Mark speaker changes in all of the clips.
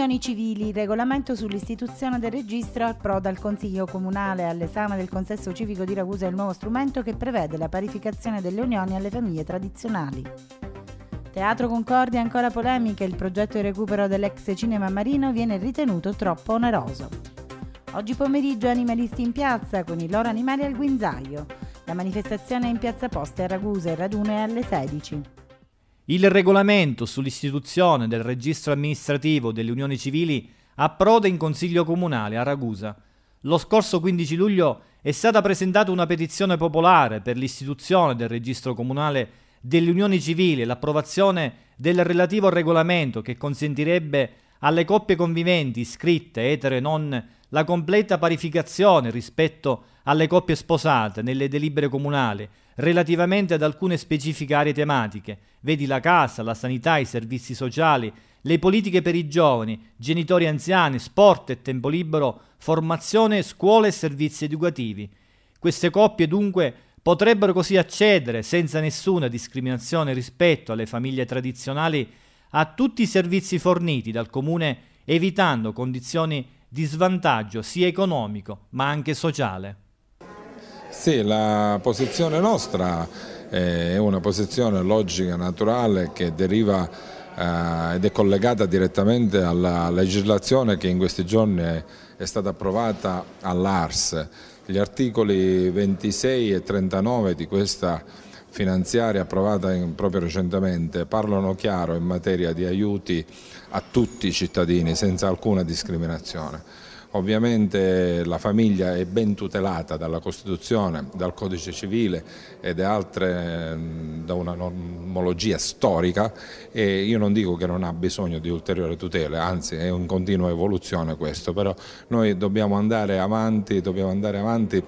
Speaker 1: Unioni civili, regolamento sull'istituzione del registro approda al Consiglio Comunale all'esame del Consesso Civico di Ragusa il nuovo strumento che prevede la parificazione delle unioni alle famiglie tradizionali. Teatro Concordia ancora polemiche, il progetto di recupero dell'ex cinema marino viene ritenuto troppo oneroso. Oggi pomeriggio animalisti in piazza con i loro animali al guinzaglio. La manifestazione è in piazza Posta a Ragusa, il raduno è alle 16.
Speaker 2: Il regolamento sull'istituzione del registro amministrativo delle unioni civili approda in Consiglio Comunale a Ragusa. Lo scorso 15 luglio è stata presentata una petizione popolare per l'istituzione del registro comunale delle unioni civili e l'approvazione del relativo regolamento che consentirebbe alle coppie conviventi iscritte, etere e non, la completa parificazione rispetto alle coppie sposate nelle delibere comunali, relativamente ad alcune specifiche aree tematiche, vedi la casa, la sanità, i servizi sociali, le politiche per i giovani, genitori anziani, sport e tempo libero, formazione, scuole e servizi educativi. Queste coppie dunque potrebbero così accedere, senza nessuna discriminazione rispetto alle famiglie tradizionali, a tutti i servizi forniti dal comune evitando condizioni di svantaggio sia economico ma anche sociale.
Speaker 3: Sì, la posizione nostra eh, è una posizione logica, naturale che deriva eh, ed è collegata direttamente alla legislazione che in questi giorni è, è stata approvata all'ARS. Gli articoli 26 e 39 di questa finanziaria approvata in, proprio recentemente parlano chiaro in materia di aiuti a tutti i cittadini senza alcuna discriminazione. Ovviamente la famiglia è ben tutelata dalla Costituzione, dal Codice Civile ed altre, mm, da una normologia storica e io non dico che non ha bisogno di ulteriore tutela, anzi è in continua evoluzione questo, però noi dobbiamo andare avanti, dobbiamo andare avanti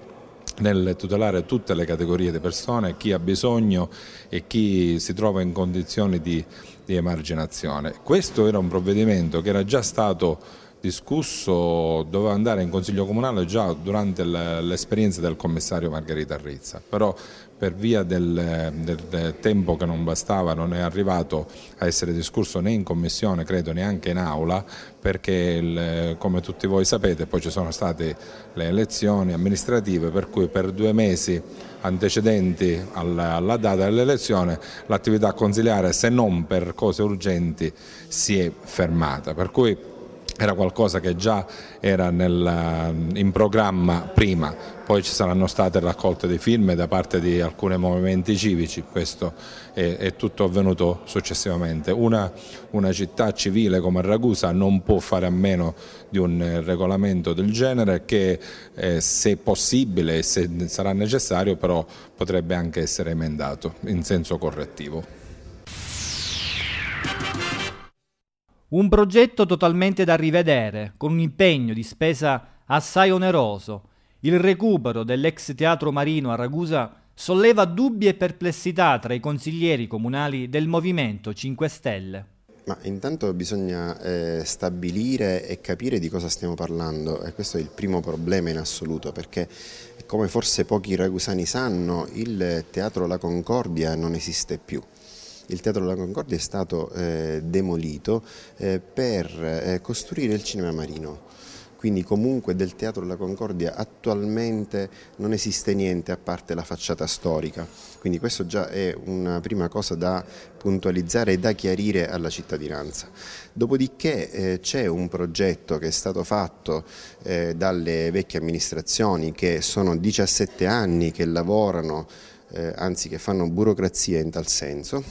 Speaker 3: nel tutelare tutte le categorie di persone, chi ha bisogno e chi si trova in condizioni di, di emarginazione. Questo era un provvedimento che era già stato discusso, doveva andare in Consiglio Comunale già durante l'esperienza del commissario Margherita Rizza, però per via del, del, tempo che non bastava non è arrivato a essere discusso né in Commissione, credo, neanche in Aula, perché il, come tutti voi sapete poi ci sono state le elezioni amministrative, per cui per due mesi antecedenti alla, alla data dell'elezione l'attività consiliare, se non per cose urgenti, si è fermata. Per cui era qualcosa che già era nel, in programma prima, poi ci saranno state raccolte dei film da parte di alcuni movimenti civici, questo è, è tutto avvenuto successivamente. Una, una, città civile come Ragusa non può fare a meno di un regolamento del genere che eh, se possibile e se sarà necessario però potrebbe anche essere emendato in senso correttivo. Un progetto
Speaker 2: totalmente da rivedere, con un impegno di spesa assai oneroso. Il recupero dell'ex teatro marino a Ragusa solleva dubbi e perplessità tra i consiglieri comunali del Movimento 5 Stelle.
Speaker 4: Ma intanto bisogna eh, stabilire e capire di cosa stiamo parlando e questo è il primo problema in assoluto perché come forse pochi ragusani sanno il teatro La Concordia non esiste più il Teatro della Concordia è stato eh, demolito eh, per eh, costruire il cinema marino quindi comunque del Teatro della Concordia attualmente non esiste niente a parte la facciata storica, quindi questo già è una prima cosa da puntualizzare e da chiarire alla cittadinanza. Dopodiché eh, c'è un progetto che è stato fatto eh, dalle vecchie amministrazioni che sono 17 anni che lavorano, eh, anzi che fanno burocrazia in tal senso,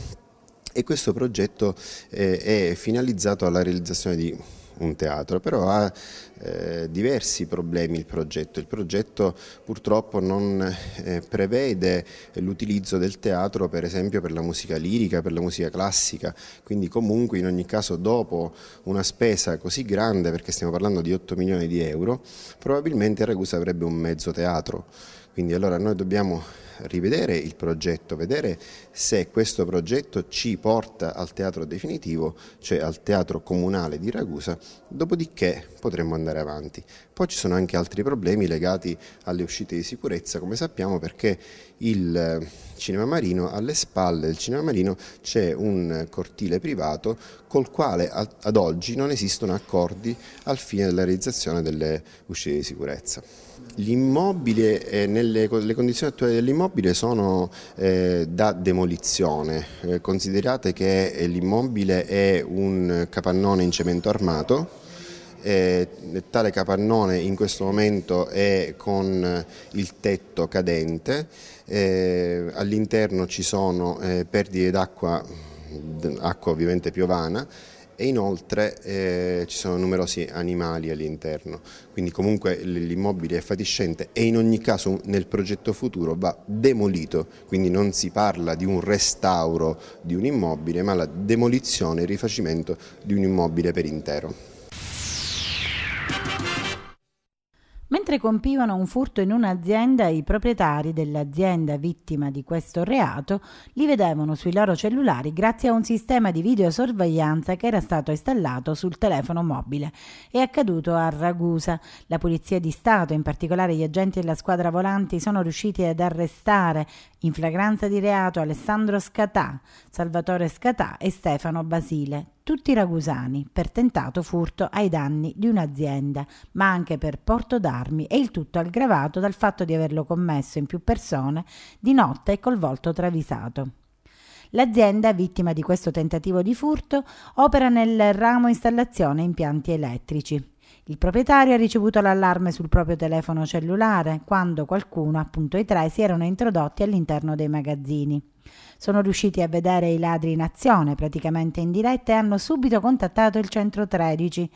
Speaker 4: e questo progetto eh, è finalizzato alla realizzazione di un teatro, però ha eh, diversi problemi il progetto. Il progetto purtroppo non eh, prevede l'utilizzo del teatro per esempio per la musica lirica, per la musica classica, quindi comunque in ogni caso dopo una spesa così grande, perché stiamo parlando di 8 milioni di euro, probabilmente Ragusa avrebbe un mezzo teatro. Quindi allora noi dobbiamo rivedere il progetto, vedere se questo progetto ci porta al teatro definitivo, cioè al teatro comunale di Ragusa, dopodiché potremmo andare avanti. Poi ci sono anche altri problemi legati alle uscite di sicurezza, come sappiamo perché il eh, Cinema Marino, alle spalle del Cinema Marino c'è un cortile privato col quale ad oggi non esistono accordi al fine della realizzazione delle uscite di sicurezza. L'immobile, nelle condizioni attuali dell'immobile, dell'immobile sono eh, da demolizione. Eh, considerate che eh, l'immobile è un capannone in cemento armato. Eh, tale capannone in questo momento è con eh, il tetto cadente, eh, all'interno ci sono perdite d'acqua, acqua ovviamente piovana, e inoltre eh, ci sono numerosi animali all'interno, quindi comunque l'immobile è fatiscente e in ogni caso nel progetto futuro va demolito, quindi non si parla di un restauro di un immobile ma la demolizione e il rifacimento di un immobile per intero.
Speaker 1: Mentre compivano un furto in un'azienda, i proprietari dell'azienda vittima di questo reato li vedevano sui loro cellulari grazie a un sistema di videosorveglianza che era stato installato sul telefono mobile. È accaduto a Ragusa. La Polizia di Stato, in particolare gli agenti della squadra volanti, sono riusciti ad arrestare in flagranza di reato Alessandro Scatà, Salvatore Scatà e Stefano Basile, tutti ragusani, per tentato furto ai danni di un'azienda, ma anche per porto d'armi armi e il tutto aggravato dal fatto di averlo commesso in più persone di notte e col volto travisato. L'azienda, vittima di questo tentativo di furto, opera nel ramo installazione impianti elettrici. Il proprietario ha ricevuto l'allarme sul proprio telefono cellulare quando qualcuno, appunto i tre, si erano introdotti all'interno dei magazzini. Sono riusciti a vedere i ladri in azione, praticamente in diretta, e hanno subito contattato il centro 13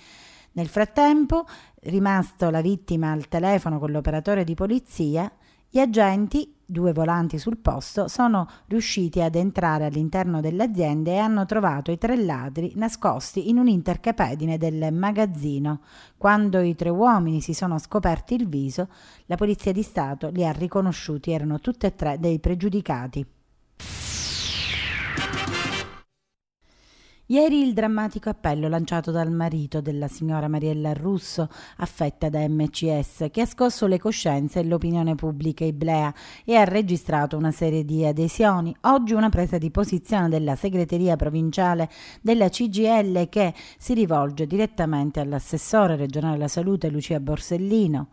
Speaker 1: nel frattempo, rimasto la vittima al telefono con l'operatore di polizia, gli agenti, due volanti sul posto, sono riusciti ad entrare all'interno dell'azienda e hanno trovato i tre ladri nascosti in un intercapedine del magazzino. Quando i tre uomini si sono scoperti il viso, la Polizia di Stato li ha riconosciuti, erano tutti e tre dei pregiudicati. Ieri il drammatico appello lanciato dal marito della signora Mariella Russo, affetta da MCS, che ha scosso le coscienze e l'opinione pubblica iblea e ha registrato una serie di adesioni. Oggi una presa di posizione della segreteria provinciale della CGL che si rivolge direttamente all'assessore regionale della salute Lucia Borsellino.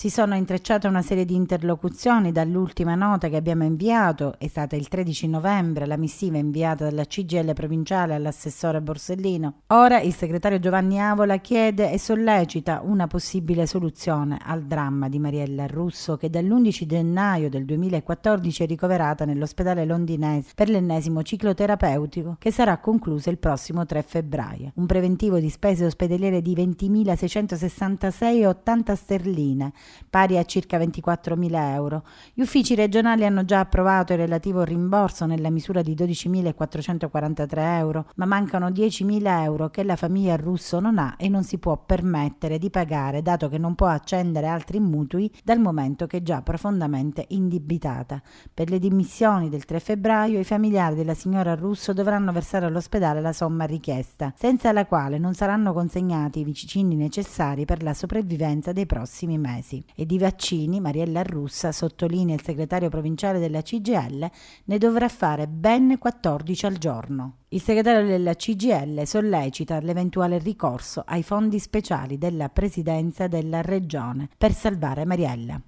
Speaker 1: Si sono intrecciate una serie di interlocuzioni dall'ultima nota che abbiamo inviato, è stata il 13 novembre la missiva inviata dalla CGL provinciale all'assessore Borsellino. Ora il segretario Giovanni Avola chiede e sollecita una possibile soluzione al dramma di Mariella Russo che dall'11 gennaio del 2014 è ricoverata nell'ospedale londinese per l'ennesimo ciclo terapeutico che sarà concluso il prossimo 3 febbraio. Un preventivo di spese ospedaliere di 20.666,80 sterline pari a circa 24.000 euro. Gli uffici regionali hanno già approvato il relativo rimborso nella misura di 12.443 euro, ma mancano 10.000 euro che la famiglia russo non ha e non si può permettere di pagare, dato che non può accendere altri mutui dal momento che è già profondamente indebitata. Per le dimissioni del 3 febbraio, i familiari della signora Russo dovranno versare all'ospedale la somma richiesta, senza la quale non saranno consegnati i vicini necessari per la sopravvivenza dei prossimi mesi morti. E di vaccini, Mariella Russa, sottolinea il segretario provinciale della CGL, ne dovrà fare ben 14 al giorno. Il segretario della CGL sollecita l'eventuale ricorso ai fondi speciali della Presidenza della Regione per salvare Mariella.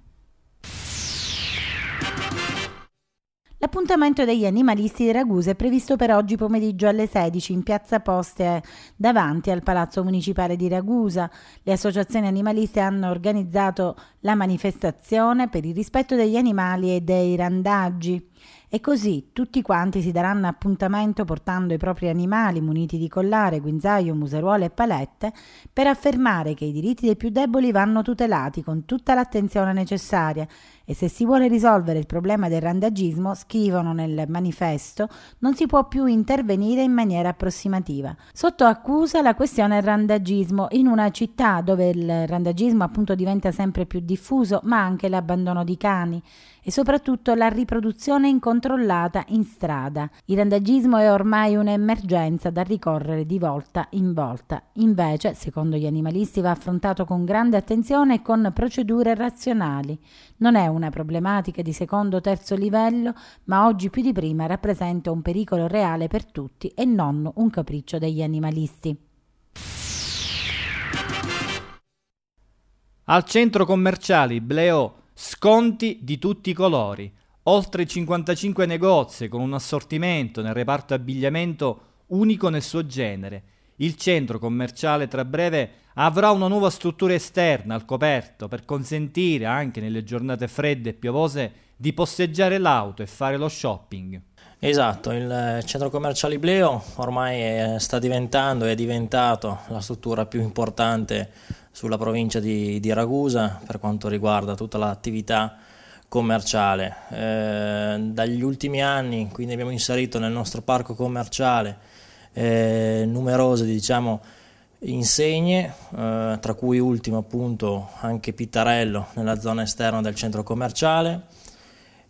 Speaker 1: L'appuntamento degli animalisti di Ragusa è previsto per oggi pomeriggio alle 16 in piazza Poste davanti al Palazzo Municipale di Ragusa. Le associazioni animaliste hanno organizzato la manifestazione per il rispetto degli animali e dei randaggi. E così tutti quanti si daranno appuntamento portando i propri animali muniti di collare, guinzaglio, museruole e palette per affermare che i diritti dei più deboli vanno tutelati con tutta l'attenzione necessaria e se si vuole risolvere il problema del randagismo, scrivono nel manifesto, non si può più intervenire in maniera approssimativa. Sotto accusa la questione del randagismo in una città dove il randagismo appunto diventa sempre più diffuso, ma anche l'abbandono di cani e soprattutto la riproduzione incontrollata in strada. Il randagismo è ormai un'emergenza da ricorrere di volta in volta. Invece, secondo gli animalisti, va affrontato con grande attenzione e con procedure razionali. Non è una problematica di secondo o terzo livello, ma oggi più di prima rappresenta un pericolo reale per tutti e non un capriccio degli animalisti.
Speaker 2: Al centro commerciali Bleo Sconti di tutti i colori, oltre 55 negozi con un assortimento nel reparto abbigliamento unico nel suo genere. Il centro commerciale tra breve avrà una nuova struttura esterna al coperto per consentire anche nelle giornate fredde e piovose di posteggiare l'auto e fare lo shopping. Esatto, il eh,
Speaker 5: centro commerciale Ibleo ormai è, sta diventando e è diventato la struttura più importante sulla provincia di, di Ragusa per quanto riguarda tutta l'attività commerciale. Eh, dagli ultimi anni quindi abbiamo inserito nel nostro parco commerciale eh, numerose diciamo, insegne, eh, tra cui ultimo appunto anche Pittarello nella zona esterna del centro commerciale.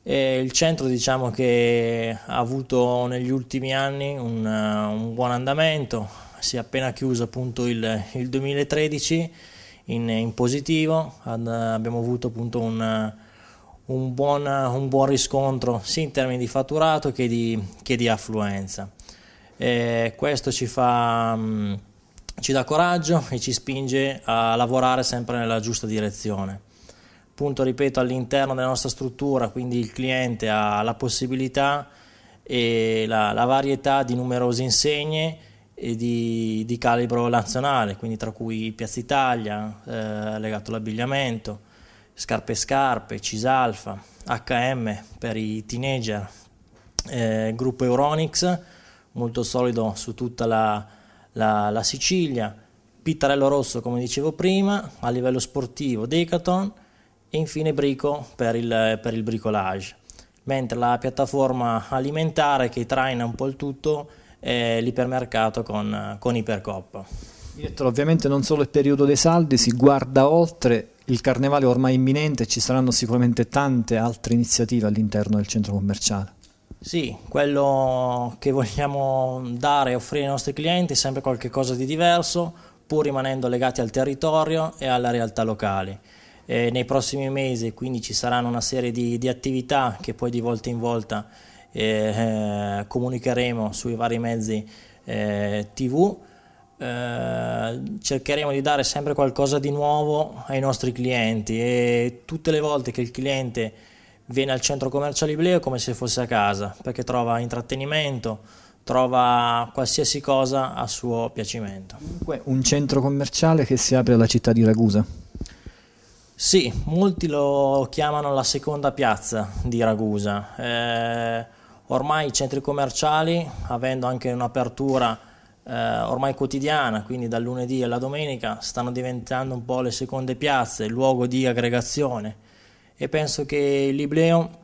Speaker 5: E il centro diciamo che ha avuto negli ultimi anni un, un buon andamento, si è appena chiuso appunto il, il 2013 in, in positivo, ad, abbiamo avuto appunto un, un, buon, un, buon, riscontro sia in termini di fatturato che di, che di affluenza. E questo ci fa... Mm, ci dà coraggio e ci spinge a lavorare sempre nella giusta direzione. Appunto, ripeto, all'interno della nostra struttura, quindi il cliente ha la possibilità e la, la varietà di numerose insegne di, di, calibro nazionale, quindi tra cui Piazza Italia, eh, legato all'abbigliamento, Scarpe Scarpe, Cisalfa, HM per i teenager, eh, gruppo Euronix, molto solido su tutta la, la, la, Sicilia, Pittarello Rosso come dicevo prima, a livello sportivo Decathlon e infine Brico per il, per il bricolage. Mentre la piattaforma alimentare che traina un po' il tutto eh, l'ipermercato con, con Ipercoop.
Speaker 2: Direttore, ovviamente non solo il periodo dei saldi, si guarda oltre, il carnevale è ormai imminente, ci saranno sicuramente tante altre iniziative all'interno del centro commerciale.
Speaker 5: Sì, quello che vogliamo dare e offrire ai nostri clienti è sempre qualcosa di diverso, pur rimanendo legati al territorio e alla realtà locale. E nei prossimi mesi quindi ci saranno una serie di, di attività che poi di volta in volta eh, comunicheremo sui vari mezzi eh, tv, eh, cercheremo di dare sempre qualcosa di nuovo ai nostri clienti e tutte le volte che il cliente viene al centro commerciale Ibleo è come se fosse a casa perché trova intrattenimento, trova qualsiasi cosa a suo piacimento.
Speaker 2: Dunque, un centro commerciale che si apre alla città di Ragusa?
Speaker 5: Sì, molti lo chiamano la seconda piazza di Ragusa. Eh, Ormai i centri commerciali, avendo anche un'apertura eh, ormai quotidiana, quindi dal lunedì alla domenica, stanno diventando un po' le seconde piazze, il luogo di aggregazione e penso che l'Ibleo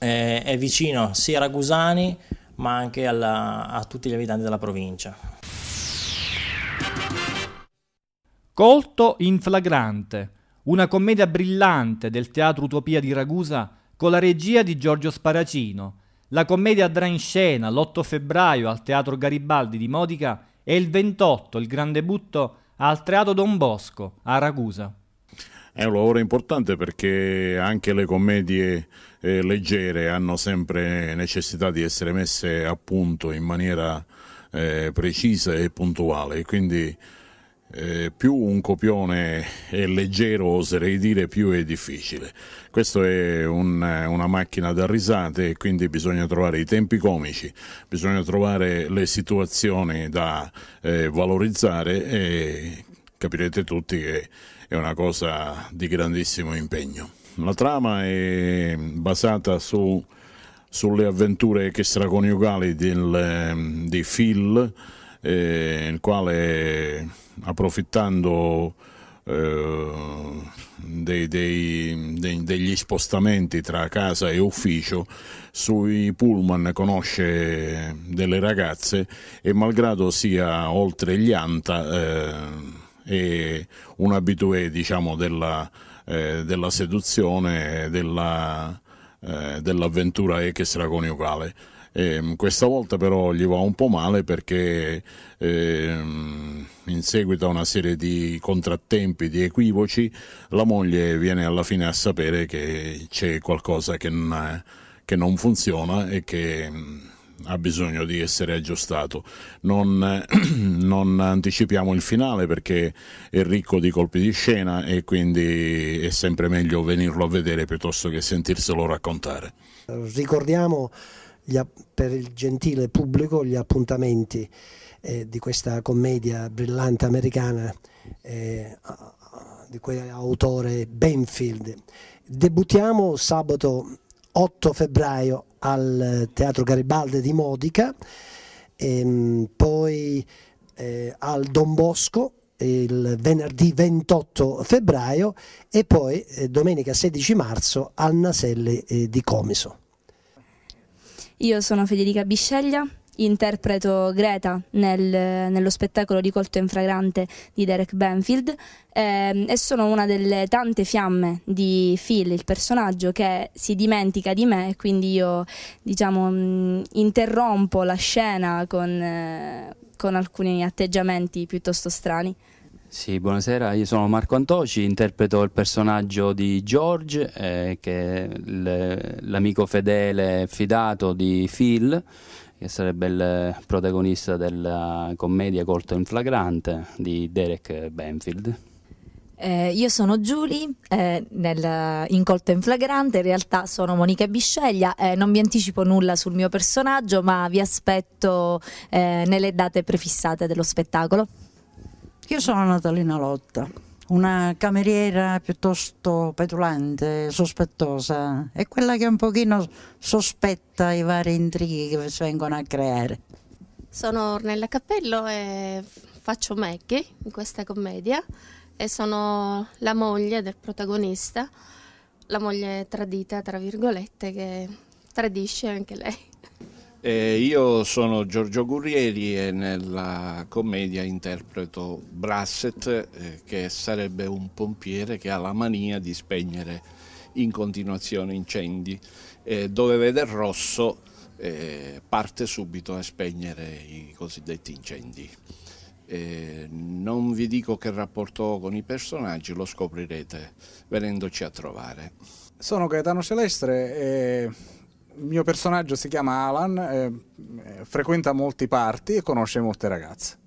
Speaker 5: eh, è vicino sia ai ragusani ma anche
Speaker 2: alla, a tutti gli abitanti della provincia. Colto in flagrante, una commedia brillante del Teatro Utopia di Ragusa con la regia di Giorgio Sparacino la commedia andrà in scena l'8 febbraio al Teatro Garibaldi di Modica e il 28 il grande butto al Teatro Don Bosco a Ragusa.
Speaker 6: È un lavoro importante perché anche le commedie eh, leggere hanno sempre necessità di essere messe a punto in maniera eh, precisa e puntuale, quindi eh, più un copione è leggero, oserei dire, più è difficile. Questa è un, una macchina da risate e quindi bisogna trovare i tempi comici, bisogna trovare le situazioni da eh, valorizzare e capirete tutti che è una cosa di grandissimo impegno. La trama è basata su, sulle avventure extraconiugali di Phil, eh, il quale approfittando eh, dei, dei, dei, degli spostamenti tra casa e ufficio sui pullman conosce delle ragazze e malgrado sia oltre gli anta eh, è un abitué diciamo, della, eh, della, seduzione della, eh, dell'avventura extraconiugale eh, questa volta però gli va un po' male perché eh, in seguito a una serie di contrattempi, di equivoci, la moglie viene alla fine a sapere che c'è qualcosa che non, è, che non funziona e che mm, ha bisogno di essere aggiustato. Non, non, anticipiamo il finale perché è ricco di colpi di scena e quindi è sempre meglio venirlo a vedere piuttosto che sentirselo raccontare.
Speaker 5: Ricordiamo per il gentile pubblico gli appuntamenti eh, di questa commedia brillante americana eh, di quell'autore Benfield. Debuttiamo sabato 8 febbraio al Teatro Garibaldi di Modica, ehm, poi eh, al Don Bosco il venerdì 28 febbraio e poi eh, domenica 16 marzo al Naselli eh, di Comiso.
Speaker 2: Io sono Federica Bisceglia, interpreto Greta nel, nello spettacolo Ricolto in fragrante di Derek Benfield ehm, e sono una delle tante fiamme di Phil, il personaggio che si dimentica di me e quindi io diciamo mh, mm, interrompo la scena con, eh, con alcuni atteggiamenti piuttosto strani.
Speaker 6: Sì,
Speaker 5: buonasera, io sono Marco Antoci, interpreto il personaggio di George, eh, che è l'amico fedele e fidato di Phil, che sarebbe il protagonista della commedia Colto in flagrante di Derek Benfield.
Speaker 1: Eh, io sono Giulia, eh, in Colto in Flagrante, in realtà sono Monica Bisceglia, eh, non vi anticipo nulla sul mio personaggio ma vi aspetto eh, nelle date prefissate dello spettacolo. Io sono Natalina Lotta, una cameriera piuttosto petulante, sospettosa, è quella che un pochino sospetta i vari intrighi che si vengono a creare. Sono Ornella Cappello e faccio Maggie in questa commedia e sono la moglie del protagonista, la moglie tradita, tra virgolette, che tradisce anche lei.
Speaker 6: Eh, io sono Giorgio Gurrieri e nella commedia interpreto Brasset, eh, che sarebbe un pompiere che ha la mania di spegnere in continuazione incendi. Eh, dove vede il rosso eh, parte subito a spegnere i cosiddetti incendi. Eh, non vi dico che rapporto ho con i personaggi, lo scoprirete venendoci a trovare. Sono Gaetano Celestre e il mio personaggio si chiama Alan, eh, eh frequenta molti party e conosce molte ragazze.